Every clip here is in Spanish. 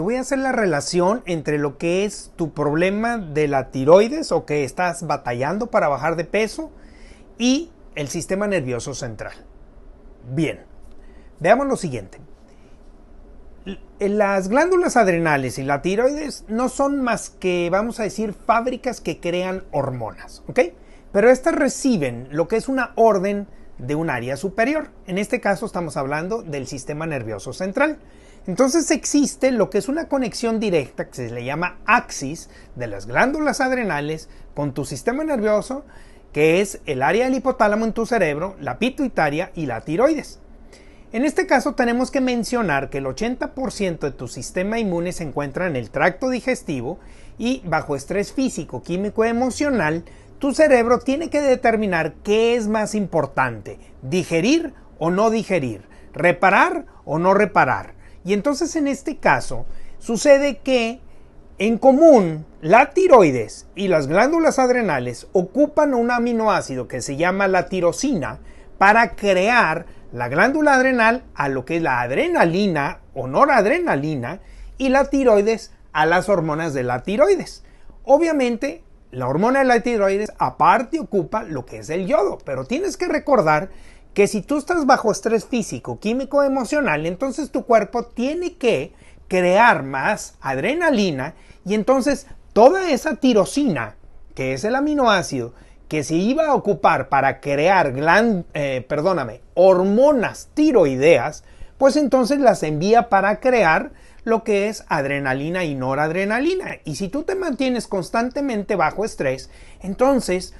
voy a hacer la relación entre lo que es tu problema de la tiroides o que estás batallando para bajar de peso y el sistema nervioso central. Bien, veamos lo siguiente. Eh, las glándulas adrenales y la tiroides no son más que, vamos a decir, fábricas que crean hormonas, ¿ok? Pero estas reciben lo que es una orden de un área superior. En este caso estamos hablando del sistema nervioso central. Entonces existe lo que es una conexión directa que se le llama axis de las glándulas adrenales con tu sistema nervioso, que es el área del hipotálamo en tu cerebro, la pituitaria y la tiroides. En este caso tenemos que mencionar que el 80% de tu sistema inmune se encuentra en el tracto digestivo y bajo estrés físico, químico, emocional tu cerebro tiene que determinar qué es más importante, digerir o no digerir, reparar o no reparar. Y entonces en este caso sucede que en común la tiroides y las glándulas adrenales ocupan un aminoácido que se llama la tirosina para crear la glándula adrenal a lo que es la adrenalina o noradrenalina y la tiroides a las hormonas de la tiroides. Obviamente la hormona de la tiroides aparte ocupa lo que es el yodo, pero tienes que recordar que si tú estás bajo estrés físico, químico, emocional, entonces tu cuerpo tiene que crear más adrenalina y entonces toda esa tirosina, que es el aminoácido, que se iba a ocupar para crear eh, perdóname, hormonas tiroideas, pues entonces las envía para crear lo que es adrenalina y noradrenalina. Y si tú te mantienes constantemente bajo estrés, entonces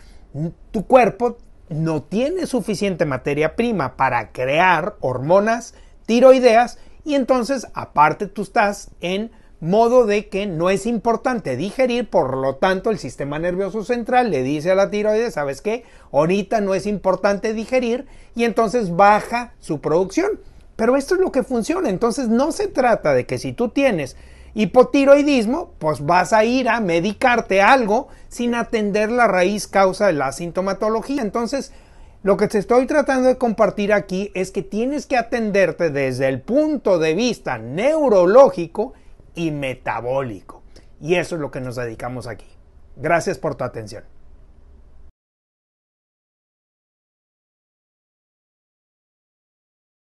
tu cuerpo no tiene suficiente materia prima para crear hormonas tiroideas y entonces aparte tú estás en modo de que no es importante digerir, por lo tanto el sistema nervioso central le dice a la tiroides, ¿sabes qué? Ahorita no es importante digerir y entonces baja su producción. Pero esto es lo que funciona. Entonces no se trata de que si tú tienes hipotiroidismo, pues vas a ir a medicarte algo sin atender la raíz causa de la sintomatología. Entonces, lo que te estoy tratando de compartir aquí es que tienes que atenderte desde el punto de vista neurológico y metabólico. Y eso es lo que nos dedicamos aquí. Gracias por tu atención.